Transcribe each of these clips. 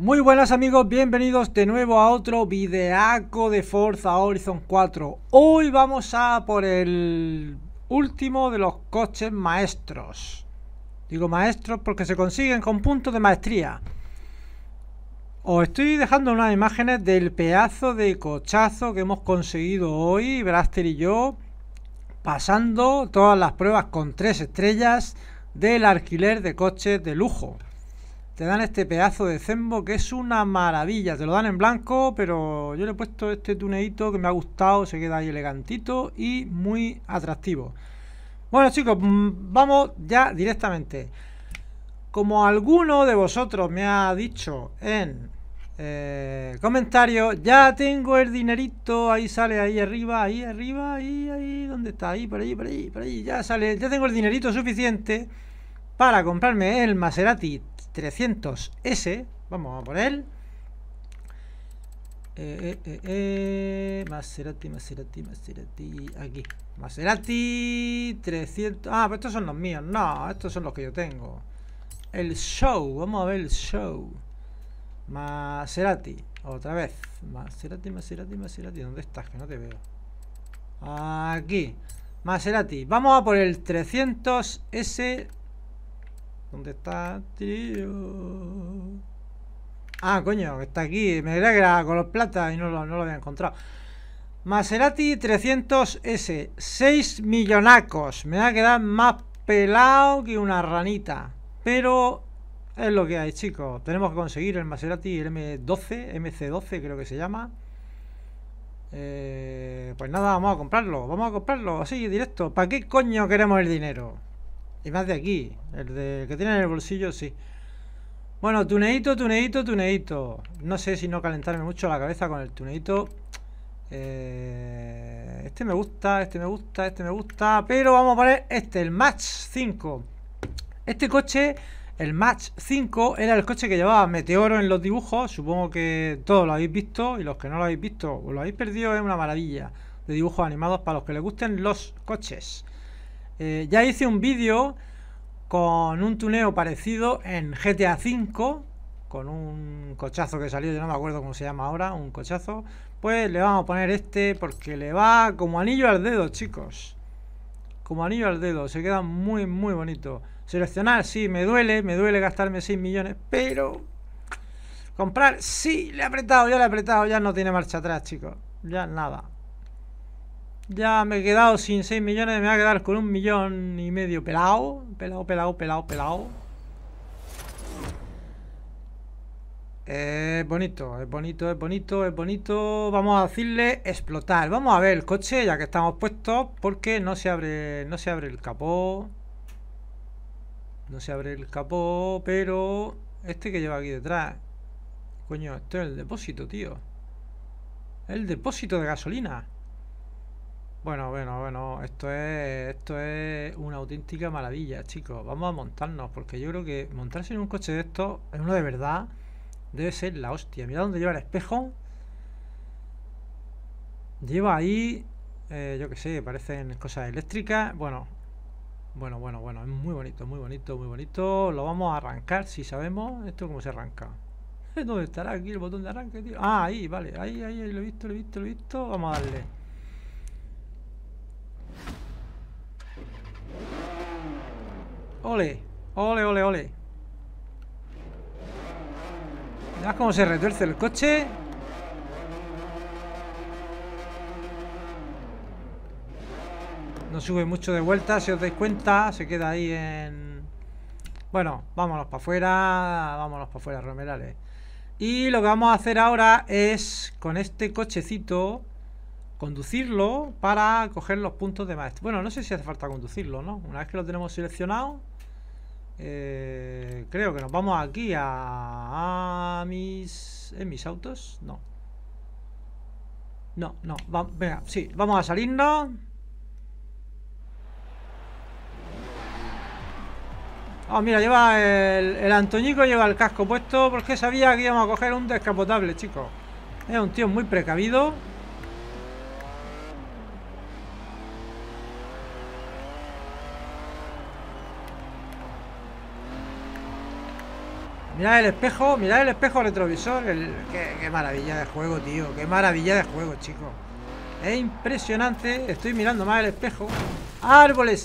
Muy buenas amigos, bienvenidos de nuevo a otro videaco de Forza Horizon 4 Hoy vamos a por el último de los coches maestros Digo maestros porque se consiguen con puntos de maestría Os estoy dejando unas imágenes del pedazo de cochazo que hemos conseguido hoy Braster y yo Pasando todas las pruebas con tres estrellas del alquiler de coches de lujo te dan este pedazo de cembo que es una maravilla. Te lo dan en blanco, pero yo le he puesto este tuneito que me ha gustado, se queda ahí elegantito y muy atractivo. Bueno chicos, mm, vamos ya directamente. Como alguno de vosotros me ha dicho en eh, comentarios, ya tengo el dinerito, ahí sale, ahí arriba, ahí arriba, ahí, ahí, ¿dónde está? Ahí, por ahí, por ahí, por ahí, ya sale, ya tengo el dinerito suficiente para comprarme el Maserati 300S, vamos a poner, eh, eh, eh, eh, Maserati, Maserati, Maserati, aquí, Maserati 300, ah, pero estos son los míos, no, estos son los que yo tengo, el show, vamos a ver el show, Maserati, otra vez, Maserati, Maserati, Maserati, ¿dónde estás? Que no te veo, aquí, Maserati, vamos a por el 300S ¿Dónde está, tío? Ah, coño, está aquí. Me diría que era color plata y no lo, no había encontrado. Maserati 300S. 6 millonacos. Me va a quedar más pelado que una ranita. Pero es lo que hay, chicos. Tenemos que conseguir el Maserati el M12, MC12 creo que se llama. Eh, pues nada, vamos a comprarlo. Vamos a comprarlo así, directo. ¿Para qué coño queremos el dinero? más de aquí. El de que tiene en el bolsillo, sí. Bueno, tuneito, tuneito, tuneito. No sé si no calentarme mucho la cabeza con el tuneito. Eh, este me gusta, este me gusta, este me gusta. Pero vamos a poner este, el Match 5. Este coche, el Match 5, era el coche que llevaba Meteoro en los dibujos. Supongo que todos lo habéis visto y los que no lo habéis visto o lo habéis perdido es una maravilla de dibujos animados para los que les gusten los coches. Eh, ya hice un vídeo con un tuneo parecido en GTA V, con un cochazo que salió, yo no me acuerdo cómo se llama ahora, un cochazo. Pues le vamos a poner este porque le va como anillo al dedo, chicos. Como anillo al dedo, se queda muy, muy bonito. Seleccionar, sí, me duele, me duele gastarme 6 millones, pero... Comprar, sí, le he apretado, ya le he apretado, ya no tiene marcha atrás, chicos. Ya nada. Ya me he quedado sin 6 millones, me voy a quedar con un millón y medio pelado. Pelado, pelado, pelado, pelado. Es bonito, es bonito, es bonito, es bonito. Vamos a decirle explotar. Vamos a ver el coche, ya que estamos puestos, porque no se abre, no se abre el capó. No se abre el capó, pero... Este que lleva aquí detrás. Coño, esto es el depósito, tío. El depósito de gasolina. Bueno, bueno, bueno, esto es, esto es una auténtica maravilla, chicos. Vamos a montarnos, porque yo creo que montarse en un coche de esto, en uno de verdad, debe ser la hostia. Mira dónde lleva el espejo. Lleva ahí, eh, yo qué sé, parecen cosas eléctricas. Bueno, bueno, bueno, bueno, es muy bonito, muy bonito, muy bonito. Lo vamos a arrancar, si sabemos esto cómo se arranca. ¿Dónde estará aquí el botón de arranque, tío? Ah, ahí, vale, ahí, ahí, ahí, lo he visto, lo he visto, lo he visto. Vamos a darle. Ole, ole, ole, ole. Mirad cómo se retuerce el coche. No sube mucho de vuelta, si os dais cuenta. Se queda ahí en... Bueno, vámonos para afuera. Vámonos para afuera, Romerales. Y lo que vamos a hacer ahora es, con este cochecito, conducirlo para coger los puntos de maestro. Bueno, no sé si hace falta conducirlo, ¿no? Una vez que lo tenemos seleccionado... Eh, creo que nos vamos aquí a, mis... ¿En ¿eh, mis autos? No. No, no. venga, sí. Vamos a salirnos. Ah, mira, lleva el, el Antoñico lleva el casco puesto porque sabía que íbamos a coger un descapotable, chicos. Es un tío muy precavido. Mirad el espejo, mirad el espejo retrovisor. El... Qué, maravilla de juego, tío. Qué maravilla de juego, chicos. Es impresionante. Estoy mirando más el espejo. Árboles.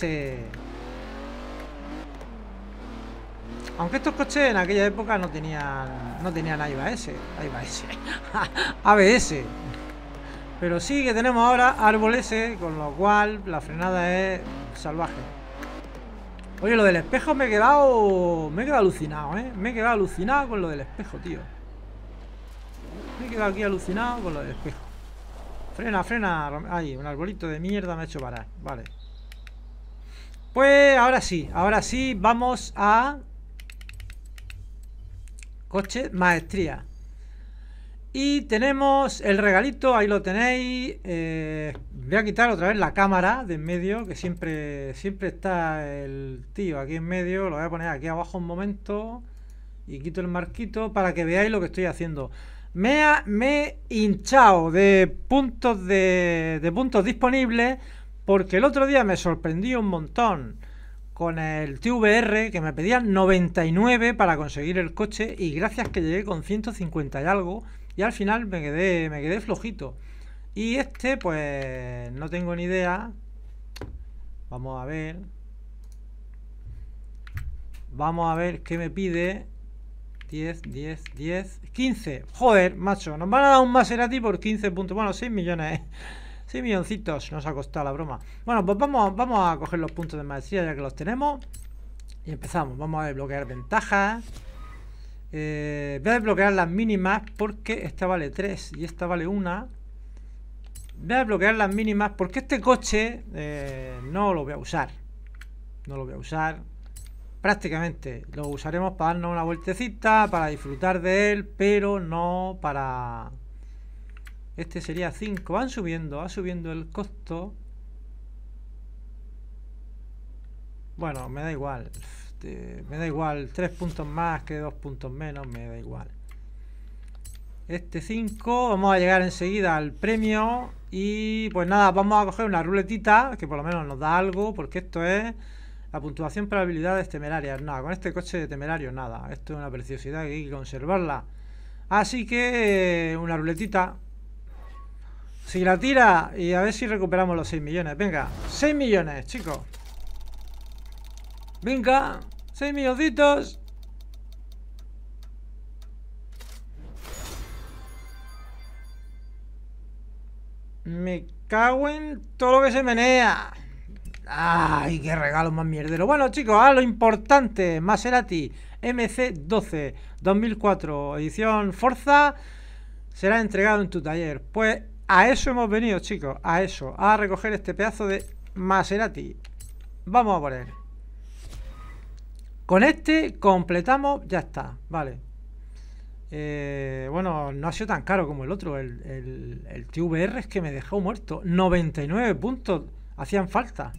Aunque estos coches en aquella época no tenían no tenían ABS. Pero sí que tenemos ahora árboles, eh, con lo cual la frenada es salvaje. Oye, lo del espejo me he quedado... Me he quedado alucinado, ¿eh? Me he quedado alucinado con lo del espejo, tío. Me he quedado aquí alucinado con lo del espejo. Frena, frena. Ahí, un arbolito de mierda me ha hecho parar. Vale. Pues ahora sí, ahora sí vamos a... Coche, maestría. Y tenemos el regalito, ahí lo tenéis. Eh, voy a quitar otra vez la cámara de en medio, que siempre, siempre está el tío aquí en medio. Lo voy a poner aquí abajo un momento. Y quito el marquito para que veáis lo que estoy haciendo. Me, me he hinchado de puntos, de, de puntos disponibles porque el otro día me sorprendí un montón con el TVR que me pedían 99 para conseguir el coche y gracias que llegué con 150 y algo y al final me quedé, me quedé flojito. Y este, pues no tengo ni idea. Vamos a ver. Vamos a ver qué me pide. 10, 10, 10, 15. Joder, macho, nos van a dar un Maserati por 15 puntos. Bueno, 6 millones, 6 milloncitos nos ha costado la broma. Bueno, pues vamos, vamos a coger los puntos de maestría ya que los tenemos. Y empezamos. Vamos a desbloquear ventajas. Eh, voy a desbloquear las mínimas porque esta vale 3 y esta vale 1. Voy a desbloquear las mínimas porque este coche eh, no lo voy a usar. No lo voy a usar. Prácticamente lo usaremos para darnos una vueltecita, para disfrutar de él, pero no para... Este sería 5. Van subiendo, va subiendo el costo. Bueno, me da igual. Este, me da igual, 3 puntos más que 2 puntos menos, me da igual. Este 5, vamos a llegar enseguida al premio. Y pues nada, vamos a coger una ruletita, que por lo menos nos da algo, porque esto es la puntuación para habilidades temerarias. Nada, con este coche de temerario nada. Esto es una preciosidad que hay que conservarla. Así que eh, una ruletita. Si la tira y a ver si recuperamos los 6 millones. Venga, 6 millones, chicos. Venga. 6 minutitos Me cago en todo lo que se menea. ¡Ay, qué regalo más mierdero! Bueno, chicos, a ah, lo importante, Maserati MC12 2004, edición Forza, será entregado en tu taller. Pues a eso hemos venido, chicos, a eso, a recoger este pedazo de Maserati. Vamos a poner. Con este completamos, ya está, vale. Eh, bueno, no ha sido tan caro como el otro. El, TVR es que me dejó muerto. 99 puntos hacían falta.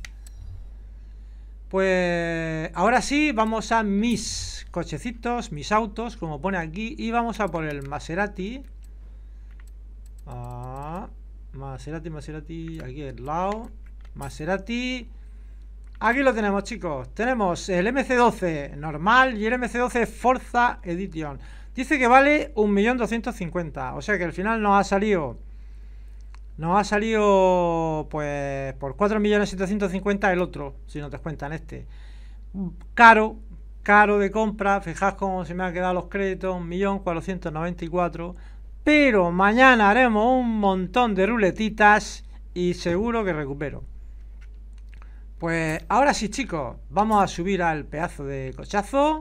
Pues ahora sí, vamos a mis cochecitos, mis autos, como pone aquí. Y vamos a por el Maserati. Ah, Maserati, Maserati, aquí al lado. Maserati Aquí lo tenemos, chicos. Tenemos el MC12 normal y el MC12 Forza Edition. Dice que vale 1.250.000. O sea que al final nos ha salido... Nos ha salido, pues, por 4.750.000 el otro, si no te cuentan este. Caro, caro de compra. fijas cómo se me han quedado los créditos, 1.494. Pero mañana haremos un montón de ruletitas y seguro que recupero. Pues ahora sí, chicos. Vamos a subir al pedazo de cochazo.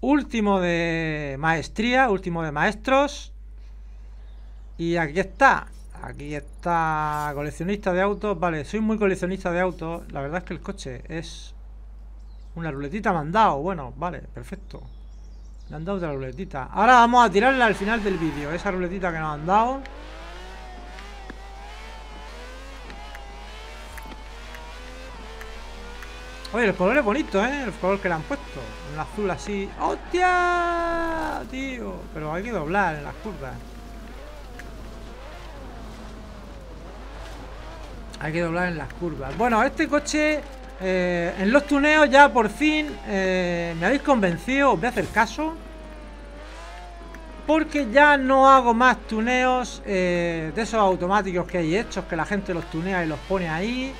Último de maestría, último de maestros. Y aquí está. Aquí está coleccionista de autos. Vale, soy muy coleccionista de autos. La verdad es que el coche es una ruletita me Bueno, vale, perfecto. Me han dado otra ruletita. Ahora vamos a tirarla al final del vídeo. Esa ruletita que nos han dado. Oye, el color es bonito, ¿eh? El color que le han puesto. Un azul así. ¡Hostia! Tío. Pero hay que doblar en las curvas. Hay que doblar en las curvas. Bueno, este coche... Eh, en los tuneos ya por fin eh, me habéis convencido, os voy a hacer caso. Porque ya no hago más tuneos eh, de esos automáticos que hay hechos, que la gente los tunea y los pone ahí.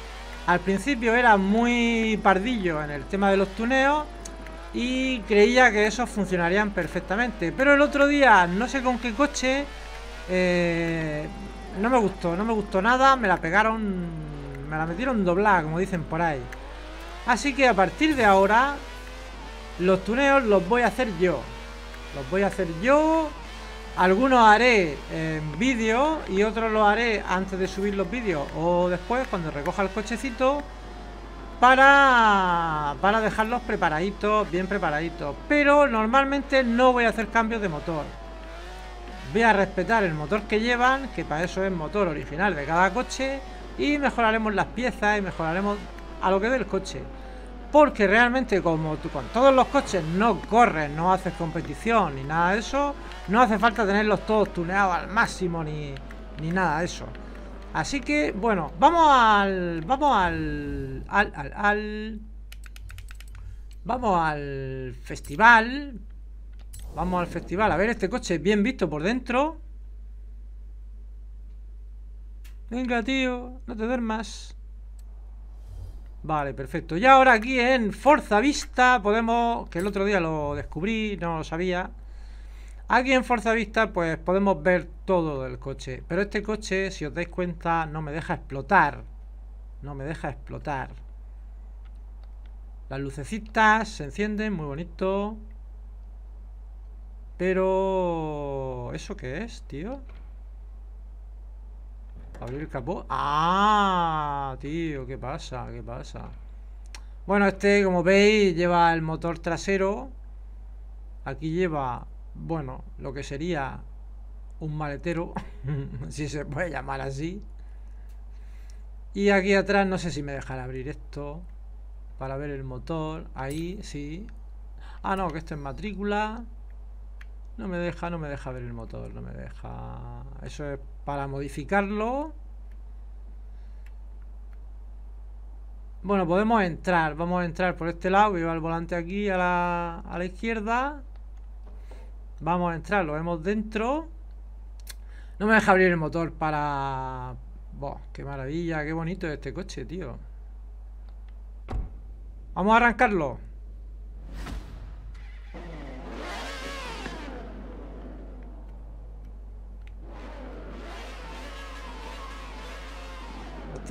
Al principio era muy pardillo en el tema de los tuneos y creía que esos funcionarían perfectamente. Pero el otro día, no sé con qué coche, eh, no me gustó, no me gustó nada, me la pegaron, me la metieron doblada, como dicen por ahí. Así que a partir de ahora, los tuneos los voy a hacer yo. Los voy a hacer yo algunos haré en vídeo y otros lo haré antes de subir los vídeos o después cuando recoja el cochecito para, para dejarlos preparaditos, bien preparaditos. Pero normalmente no voy a hacer cambios de motor. Voy a respetar el motor que llevan, que para eso es motor original de cada coche, y mejoraremos las piezas y mejoraremos a lo que ve el coche porque realmente como tú, con todos los coches no corres, no haces competición ni nada de eso, no hace falta tenerlos todos tuneados al máximo ni, nada de eso. Así que, bueno, vamos al... Vamos al... vamos al festival. Vamos al festival. A ver, este coche bien visto por dentro. Venga, tío, no te duermas. Vale, perfecto. Y ahora aquí en Forza Vista podemos... Que el otro día lo descubrí, no lo sabía. Aquí en Forza Vista pues podemos ver todo del coche. Pero este coche, si os dais cuenta, no me deja explotar. No me deja explotar. Las lucecitas se encienden, muy bonito. Pero... ¿Eso qué es, tío? Abrir el capó. ¡Ah! Tío, ¿qué pasa? ¿Qué pasa? Bueno, este, como veis, lleva el motor trasero. Aquí lleva, bueno, lo que sería un maletero, si se puede llamar así. Y aquí atrás, no sé si me dejará abrir esto para ver el motor. Ahí, sí. Ah, no, que esto es matrícula. No me deja, no me deja ver el motor, no me deja... Eso es para modificarlo. Bueno, podemos entrar. Vamos a entrar por este lado. llevar el volante aquí a la, izquierda. Vamos a entrar, lo vemos dentro. No me deja abrir el motor para... Boh, ¡Qué maravilla! ¡Qué bonito es este coche, tío! Vamos a arrancarlo.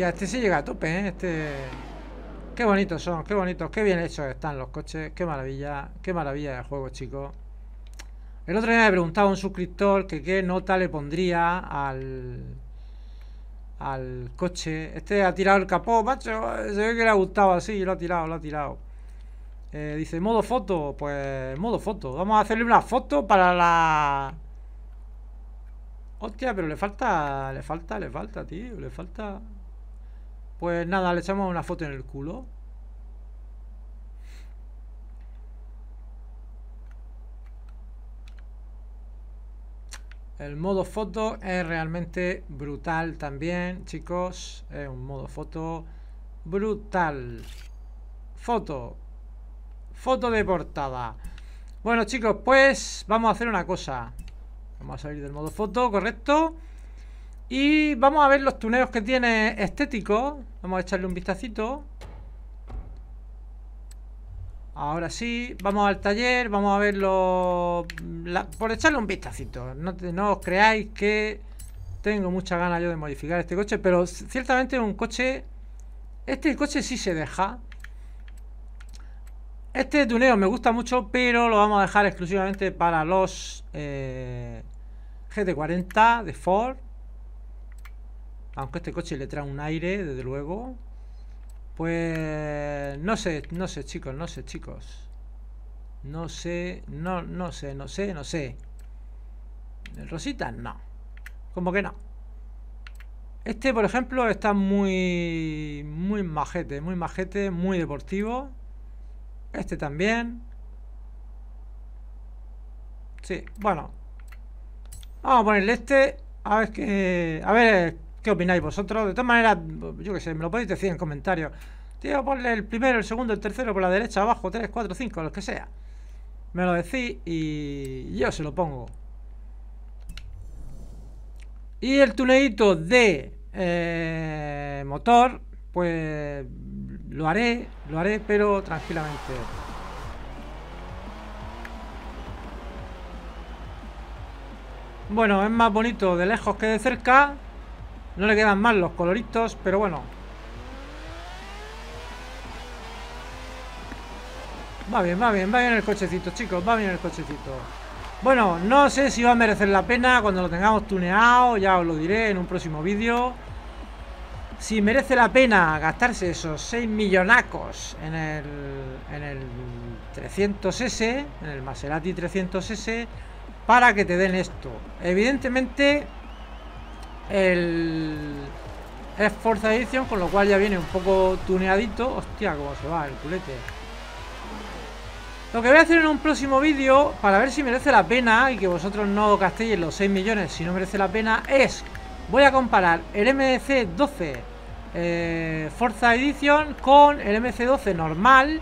este sí llega a tope, ¿eh? Este... Qué bonitos son, qué bonitos, qué bien hechos están los coches. Qué maravilla, qué maravilla de juego, chicos. El otro día me preguntaba a un suscriptor que qué nota le pondría al al coche. Este ha tirado el capó, macho. Se ve que le ha gustado así, lo ha tirado, lo ha tirado. Eh, dice, modo foto. Pues, modo foto. Vamos a hacerle una foto para la... Hostia, pero le falta, le falta, le falta, tío. Le falta... Pues nada, le echamos una foto en el culo. El modo foto es realmente brutal también, chicos. Es un modo foto brutal. Foto. Foto de portada. Bueno, chicos, pues vamos a hacer una cosa. Vamos a salir del modo foto, ¿correcto? Y vamos a ver los tuneos que tiene Estético, Vamos a echarle un vistacito. Ahora sí, vamos al taller, vamos a verlo por echarle un vistacito. No, no, os creáis que tengo mucha ganas yo de modificar este coche, pero ciertamente un coche... Este coche sí se deja. Este tuneo me gusta mucho, pero lo vamos a dejar exclusivamente para los eh, GT40 de Ford aunque este coche le trae un aire, desde luego. Pues no sé, no sé, chicos, no sé, chicos. No sé, no, no sé, no sé, no sé. El Rosita, no. Como que no. Este, por ejemplo, está muy, muy majete, muy majete, muy deportivo. Este también. Sí, bueno. Vamos a ponerle este. A ver que. A ver ¿Qué opináis vosotros? De todas maneras, yo qué sé, me lo podéis decir en comentarios. Tío, ponle el primero, el segundo, el tercero por la derecha, abajo, 3, 4, 5, lo que sea. Me lo decís y yo se lo pongo. Y el tunelito de eh, motor, pues lo haré, lo haré, pero tranquilamente. Bueno, es más bonito de lejos que de cerca. No le quedan mal los coloritos, pero bueno. Va bien, va bien, va bien el cochecito, chicos, va bien el cochecito. Bueno, no sé si va a merecer la pena cuando lo tengamos tuneado, ya os lo diré en un próximo vídeo. Si merece la pena gastarse esos 6 millonacos en el, en el 300S, en el Maserati 300S, para que te den esto. Evidentemente, el Forza Edition, con lo cual ya viene un poco tuneadito. Hostia, cómo se va el culete. Lo que voy a hacer en un próximo vídeo, para ver si merece la pena y que vosotros no gastéis los 6 millones si no merece la pena, es voy a comparar el mc 12 eh, Forza Edition con el mc 12 normal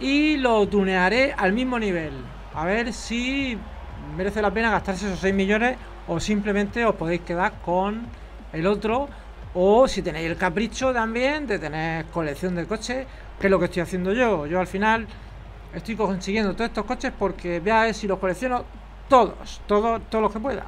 y lo tunearé al mismo nivel. A ver si merece la pena gastarse esos 6 millones o simplemente os podéis quedar con el otro o si tenéis el capricho también de tener colección de coches, que es lo que estoy haciendo yo. Yo al final estoy consiguiendo todos estos coches porque veáis si los colecciono todos, todos, todos los que pueda.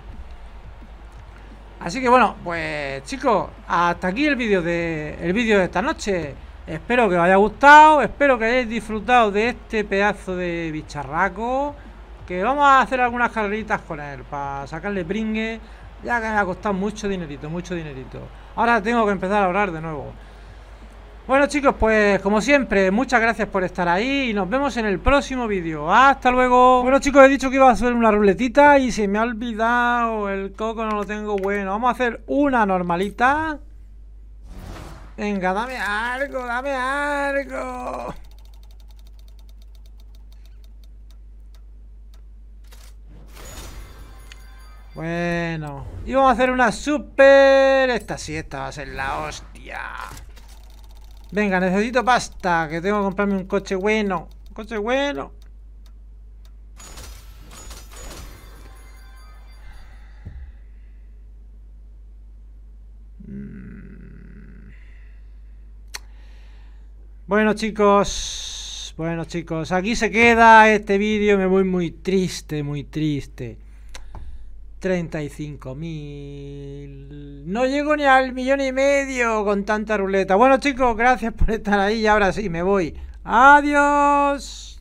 Así que bueno, pues chicos, hasta aquí el vídeo de el vídeo de esta noche. Espero que os haya gustado, espero que hayáis disfrutado de este pedazo de bicharraco. Que vamos a hacer algunas carreritas con él para sacarle bringue Ya que me ha costado mucho dinerito, mucho dinerito. Ahora tengo que empezar a hablar de nuevo. Bueno chicos, pues como siempre, muchas gracias por estar ahí y nos vemos en el próximo vídeo. ¡Hasta luego! Bueno chicos, he dicho que iba a hacer una ruletita y se me ha olvidado, el coco no lo tengo bueno. Vamos a hacer una normalita. Venga, dame algo, dame algo. Bueno, y vamos a hacer una super... Esta sí, esta va a ser la hostia. Venga, necesito pasta, que tengo que comprarme un coche bueno. Un coche bueno. Mm. Bueno chicos, bueno chicos, aquí se queda este vídeo, me voy muy triste, muy triste. 35.000. No llego ni al millón y medio con tanta ruleta. Bueno chicos, gracias por estar ahí y ahora sí, me voy. Adiós.